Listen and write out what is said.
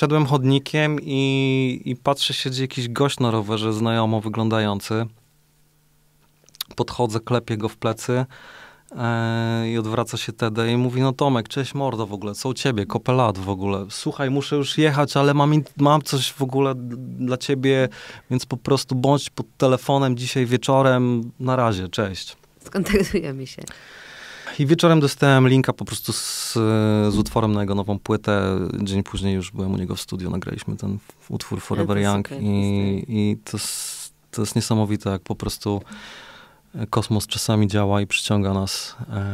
Szedłem chodnikiem i, i patrzę, siedzi jakiś gość na rowerze, znajomo wyglądający. Podchodzę, klepię go w plecy e, i odwraca się Tedy i mówi, no Tomek, cześć mordo w ogóle, co u ciebie, kopelat w ogóle. Słuchaj, muszę już jechać, ale mam, mam coś w ogóle dla ciebie, więc po prostu bądź pod telefonem dzisiaj wieczorem. Na razie, cześć. Skontaktujemy się. I wieczorem dostałem linka po prostu z, z utworem na jego nową płytę. Dzień później już byłem u niego w studiu, nagraliśmy ten utwór Forever Young. Super, I, i to, jest, to jest niesamowite, jak po prostu kosmos czasami działa i przyciąga nas. E,